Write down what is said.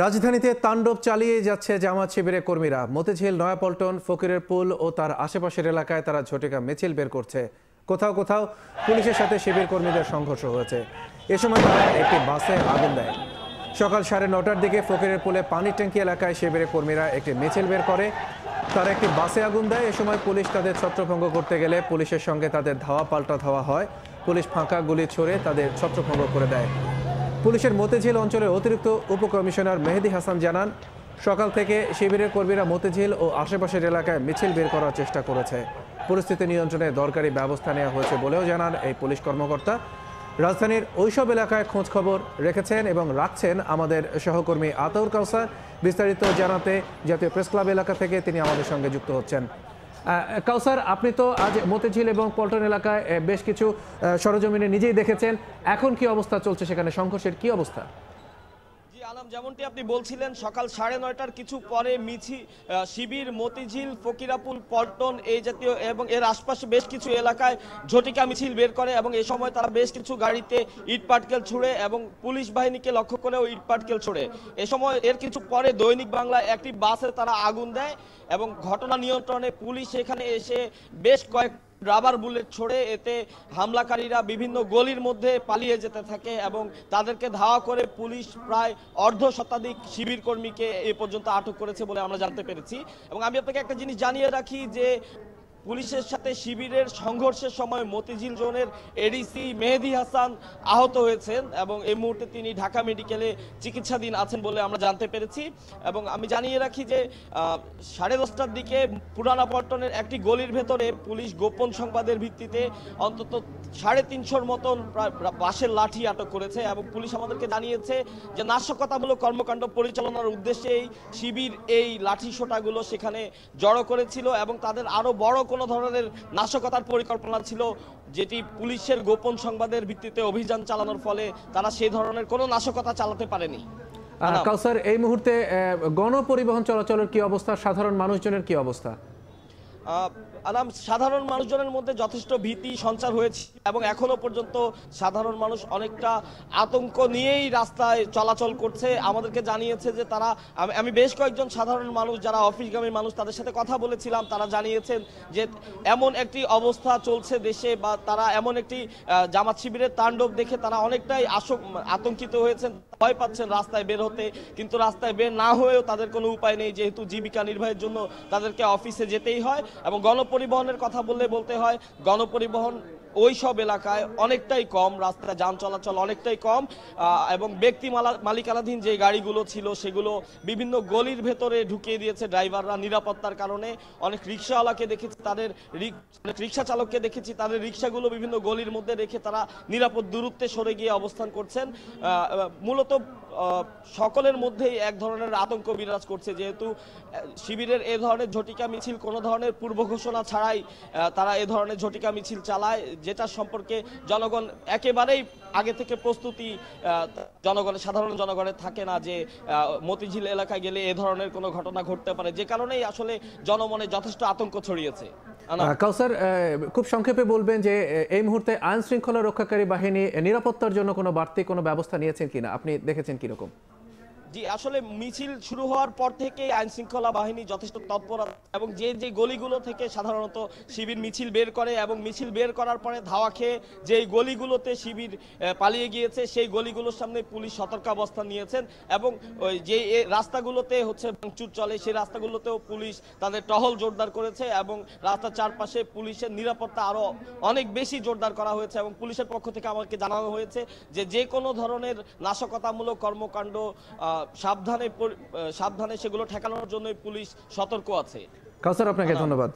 রাজধানীতে তাণ্ডব চালিয়ে যাচ্ছে জামাত শিবিরের কর্মীরা মতিঝিল নয়াপল্টন ফকিরের পুল ও তার আশেপাশের এলাকায় তারা ঝটিকা মিছিল বের করছে কোথাও কোথাও পুলিশের সাথে শিবির কর্মীদের সংঘর্ষ হয়েছে এ সময় তারা একটি বাসে আগুন দেয় সকাল সাড়ে নটার দিকে ফকিরের পুলে পানির ট্যাঙ্কি এলাকায় শিবিরের কর্মীরা একটি মিছিল বের করে তারা একটি বাসে আগুন দেয় এ সময় পুলিশ তাদের ছত্রভঙ্গ করতে গেলে পুলিশের সঙ্গে তাদের ধাওয়া পাল্টা ধাওয়া হয় পুলিশ ফাঁকা গুলি ছড়ে তাদের ছত্রভঙ্গ করে দেয় পুলিশের মতিঝিল অঞ্চলের অতিরিক্ত উপকমিশনার মেহেদি হাসান জানান সকাল থেকে শিবিরের কর্মীরা মতিঝিল ও আশেপাশের এলাকায় মিছিল বের করার চেষ্টা করেছে পরিস্থিতি নিয়ন্ত্রণে দরকারি ব্যবস্থা নেওয়া হয়েছে বলেও জানান এই পুলিশ কর্মকর্তা রাজধানীর ওইসব এলাকায় খোঁজ খবর রেখেছেন এবং রাখছেন আমাদের সহকর্মী আতাউর কাউসার বিস্তারিত জানাতে জাতীয় প্রেস ক্লাব এলাকা থেকে তিনি আমাদের সঙ্গে যুক্ত হচ্ছেন কাউসার আপনি তো আজ মতিঝিল এবং পল্টন এলাকায় বেশ কিছু সরজমিনে নিজেই দেখেছেন এখন কি অবস্থা চলছে সেখানে সংঘর্ষের কি অবস্থা আলম যেমনটি আপনি বলছিলেন সকাল সাড়ে নয়টার কিছু পরে মিছি শিবির মতিঝিল ফকিরাপুল পল্টন এই জাতীয় এবং এর আশপাশে বেশ কিছু এলাকায় ঝটিকা মিছিল বের করে এবং এই সময় তারা বেশ কিছু গাড়িতে ইটপাটকেল ছুড়ে এবং পুলিশ বাহিনীকে লক্ষ্য করেও ইট পাটকেল ছুড়ে এ সময় এর কিছু পরে দৈনিক বাংলা একটি বাসে তারা আগুন দেয় এবং ঘটনা নিয়ন্ত্রণে পুলিশ এখানে এসে বেশ কয়েক রাবার বুলেট ছোড়ে এতে হামলাকারীরা বিভিন্ন গলির মধ্যে পালিয়ে যেতে থাকে এবং তাদেরকে ধাওয়া করে পুলিশ প্রায় অর্ধ শতাধিক শিবির কর্মীকে এ পর্যন্ত আটক করেছে বলে আমরা জানতে পেরেছি এবং আমি আপনাকে একটা জিনিস জানিয়ে রাখি যে পুলিশের সাথে শিবিরের সংঘর্ষের সময় মতিঝিল জোনের এডিসি মেহেদি হাসান আহত হয়েছেন এবং এই মুহূর্তে তিনি ঢাকা মেডিকেলে চিকিৎসাধীন আছেন বলে আমরা জানতে পেরেছি এবং আমি জানিয়ে রাখি যে সাড়ে দশটার দিকে পুরানাপট্টনের একটি গলির ভেতরে পুলিশ গোপন সংবাদের ভিত্তিতে অন্তত সাড়ে তিনশোর মতন প্রায় বাসের লাঠি আটক করেছে এবং পুলিশ আমাদেরকে জানিয়েছে যে নাশকতামূলক কর্মকাণ্ড পরিচালনার উদ্দেশ্যেই শিবির এই লাঠি শোটাগুলো সেখানে জড়ো করেছিল এবং তাদের আরও বড় কোনো ধরনের নাশকতার পরিকল্পনা ছিল যেটি পুলিশের গোপন সংবাদের ভিত্তিতে অভিযান চালানোর ফলে তারা সেই ধরনের কোনো নাশকতা চালাতে পারেনি কাউসার এই মুহূর্তে গণপরিবহন চলাচলের কি অবস্থা সাধারণ মানুষজনের কি অবস্থা আলাম সাধারণ মানুষজনের মধ্যে যথেষ্ট ভীতি সঞ্চার হয়েছে এবং এখনও পর্যন্ত সাধারণ মানুষ অনেকটা আতঙ্ক নিয়েই রাস্তায় চলাচল করছে আমাদেরকে জানিয়েছে যে তারা আমি বেশ কয়েকজন সাধারণ মানুষ যারা অফিসগামী মানুষ তাদের সাথে কথা বলেছিলাম তারা জানিয়েছেন যে এমন একটি অবস্থা চলছে দেশে বা তারা এমন একটি জামাত শিবিরের তাণ্ডব দেখে তারা অনেকটাই আসক আতঙ্কিত হয়েছেন ভয় পাচ্ছেন রাস্তায় বের হতে কিন্তু রাস্তায় বের না হয়েও তাদের কোনো উপায় নেই যেহেতু জীবিকা নির্বাহের জন্য তাদেরকে অফিসে যেতেই হয় এবং গণপরিবহনের কথা বললে বলতে হয় গণপরিবহন ওই সব এলাকায় অনেকটাই কম রাস্তায় যান চলাচল অনেকটাই কম এবং ব্যক্তি মালিকানাধীন যে গাড়িগুলো ছিল সেগুলো বিভিন্ন গলির ভেতরে ঢুকিয়ে দিয়েছে ড্রাইভাররা নিরাপত্তার কারণে অনেক রিক্সাওয়ালাকে দেখেছি তাদের রিক্সা চালককে দেখেছি তাদের রিক্সাগুলো বিভিন্ন গলির মধ্যে রেখে তারা নিরাপদ দূরত্বে সরে গিয়ে অবস্থান করছেন মূলত সকলের মধ্যেই এক ধরনের আতঙ্ক বিরাজ করছে যেহেতু শিবিরের এ ধরনের ঝটিকা মিছিল কোনো ধরনের পূর্ব ঘোষণা ছাড়াই তারা এ ধরনের ঝটিকা মিছিল চালায় যেটা সম্পর্কে জনগণ একেবারেই আগে থেকে প্রস্তুতি জনগণের সাধারণ জনগণের থাকে না যে মতিঝিল এলাকায় গেলে এ ধরনের কোনো ঘটনা ঘটতে পারে যে কারণেই আসলে জনমনে যথেষ্ট আতঙ্ক ছড়িয়েছে কাউসার খুব সংক্ষেপে বলবেন যে এই মুহূর্তে আইন শৃঙ্খলা রক্ষাকারী বাহিনী নিরাপত্তার জন্য কোনো বাড়তি কোনো ব্যবস্থা নিয়েছেন কিনা আপনি দেখেছেন কিরকম জি আসলে মিছিল শুরু হওয়ার পর থেকেই আইন শৃঙ্খলা বাহিনী যথেষ্ট তৎপরতা এবং যে যে গলিগুলো থেকে সাধারণত শিবির মিছিল বের করে এবং মিছিল বের করার পরে ধাওয়া খেয়ে যেই গলিগুলোতে শিবির পালিয়ে গিয়েছে সেই গলিগুলোর সামনে পুলিশ সতর্কাবস্থা নিয়েছেন এবং ওই যে রাস্তাগুলোতে হচ্ছে ভাঙচুর চলে সেই রাস্তাগুলোতেও পুলিশ তাদের টহল জোরদার করেছে এবং রাস্তার চারপাশে পুলিশের নিরাপত্তা আরও অনেক বেশি জোরদার করা হয়েছে এবং পুলিশের পক্ষ থেকে আমাকে জানানো হয়েছে যে যে কোনো ধরনের নাশকতামূলক কর্মকাণ্ড সাবধানে সাবধানে সেগুলো ঠেকানোর জন্য পুলিশ সতর্ক আছে কাউসার আপনাকে ধন্যবাদ